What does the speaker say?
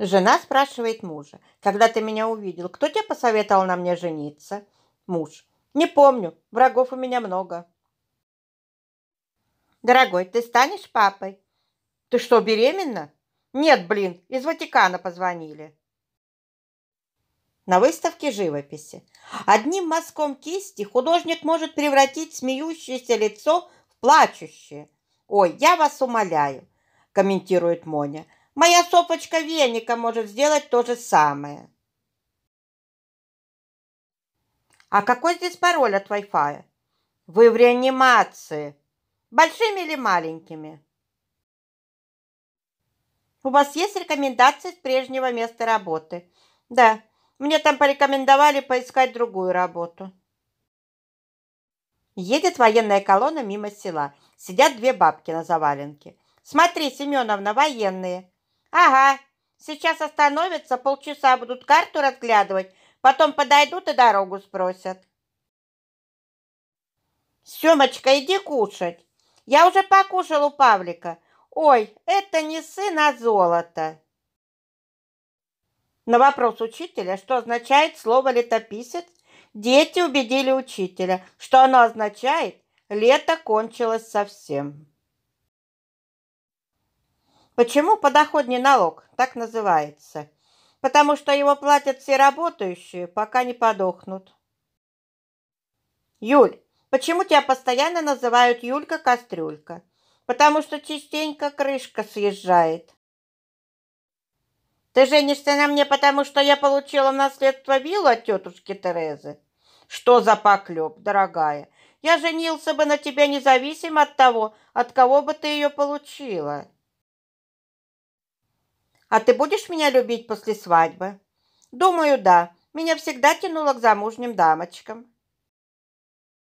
Жена спрашивает мужа. «Когда ты меня увидел, кто тебе посоветовал на мне жениться?» Муж. «Не помню. Врагов у меня много». «Дорогой, ты станешь папой?» «Ты что, беременна?» «Нет, блин, из Ватикана позвонили». На выставке живописи. Одним мазком кисти художник может превратить смеющееся лицо в плачущее. «Ой, я вас умоляю», комментирует Моня – Моя сопочка веника может сделать то же самое. А какой здесь пароль от Wi-Fi? Вы в реанимации. Большими или маленькими? У вас есть рекомендации с прежнего места работы? Да, мне там порекомендовали поискать другую работу. Едет военная колонна мимо села. Сидят две бабки на заваленке. Смотри, Семеновна, военные. Ага, сейчас остановятся, полчаса будут карту разглядывать, потом подойдут и дорогу спросят. Семочка, иди кушать. Я уже покушал у Павлика. Ой, это не сын, а золото. На вопрос учителя, что означает слово «летописец», дети убедили учителя, что оно означает «лето кончилось совсем». Почему подоходный налог так называется? Потому что его платят все работающие, пока не подохнут. Юль, почему тебя постоянно называют Юлька-кастрюлька? Потому что частенько крышка съезжает. Ты женишься на мне, потому что я получила в наследство виллу от тетушки Терезы? Что за поклеп, дорогая? Я женился бы на тебя независимо от того, от кого бы ты ее получила. А ты будешь меня любить после свадьбы? Думаю, да. Меня всегда тянуло к замужним дамочкам.